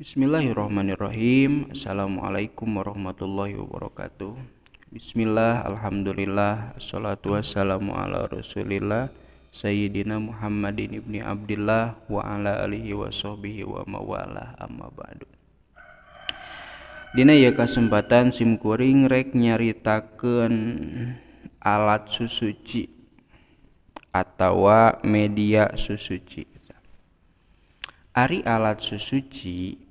Bismillahirrahmanirrahim Assalamualaikum warahmatullahi wabarakatuh Bismillah, Alhamdulillah Assalatu wassalamu ala rasulillah Sayyidina Muhammadin ibni Abdillah Wa ala alihi wa sahbihi wa mawalah amma ba'du Dina ya kesempatan simkuring rek nyaritakan alat susuci atau media susuci Ari alat susuci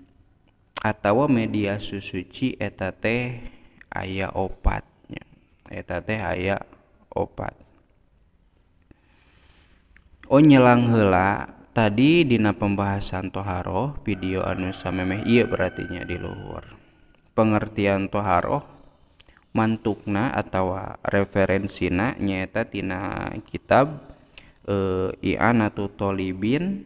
atau media susuci eta teh aya opatnya etate teh aya opat Oh nyelang hela tadi dina pembahasan toharoh video anu samemeh iya berartinya di luhur pengertian toharoh mantukna atau referensina nyeta tina kitab e, Ianatu Tolibin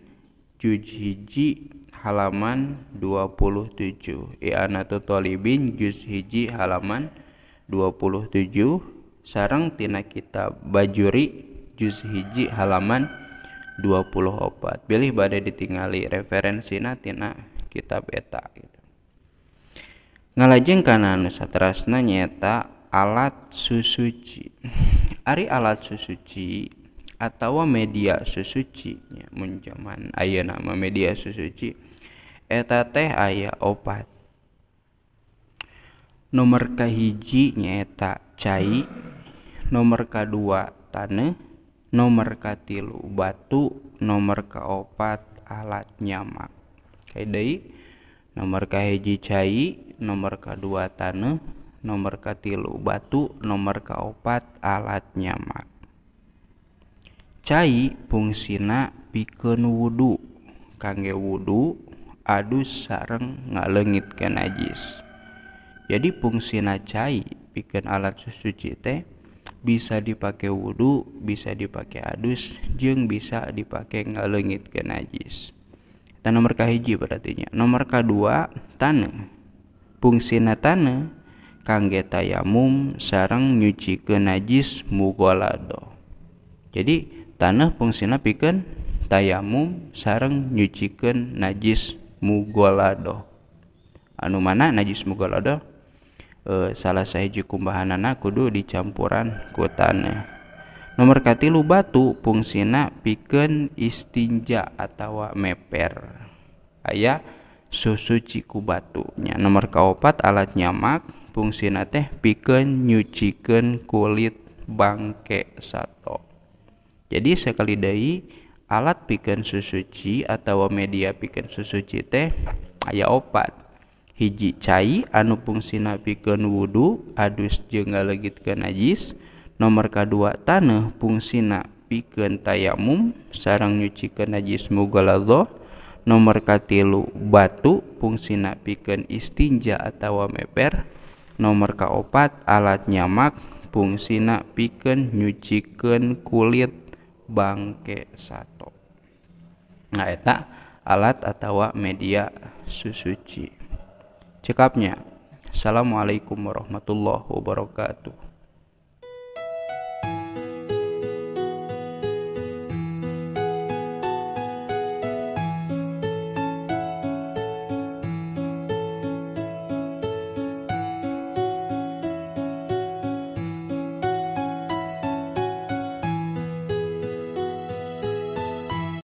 juz hiji halaman 27 I'anatu Talibin juz hiji halaman 27 sarang tina kita Bajuri juz hiji halaman 24 pilih badai ditingali referensina tina kitab eta gitu. ngalajeng kana nu satrasna nyeta alat susuci ari alat susuci atau media susuci ya, menjaman Ayah nama media susuci eta teh ayah opat nomor kahiji nyeta cai nomor kedua tanah nomor tilu batu nomor keopat alat nyamak Kedai. nomor kahiji cai nomor kedua tanah nomor tilu batu nomor keopat alat nyamak cai fungsina bikin wudhu kangge wudu, adus sarang ngalengit ke najis jadi fungsina cai bikin alat suci teh bisa dipakai wudu, bisa dipakai adus jeng bisa dipakai ngalengit ke najis dan nomor kahiji berartinya nomor kedua tanah fungsina tanah kangge tayamum sarang nyuci ke najis mugolado jadi tanah fungsinya pikan tayamum sarang nyucikan najis mugolado anu mana najis mugolado e, eh, salah sahiji kumbahanana kudu dicampuran ku tanah nomor katilu batu fungsinya pikan istinja atawa meper Ayah susu ciku batunya nomor kaopat alat nyamak fungsinya teh pikeun nyucikan kulit bangke sato jadi sekali dai alat pikeun susuci atau media pikeun susuci teh aya opat hiji cai anu fungsina pikeun wudu adus jeung ngalegitkeun najis nomor kedua tanah fungsina pikeun tayamum sarang nyucikeun najis mughaladzah nomor katilu batu fungsina pikeun istinja atau meper nomor keempat alat nyamak fungsina pikeun nyucikeun kulit bangke satu nah eta alat atau media susuci cekapnya Assalamualaikum warahmatullahi wabarakatuh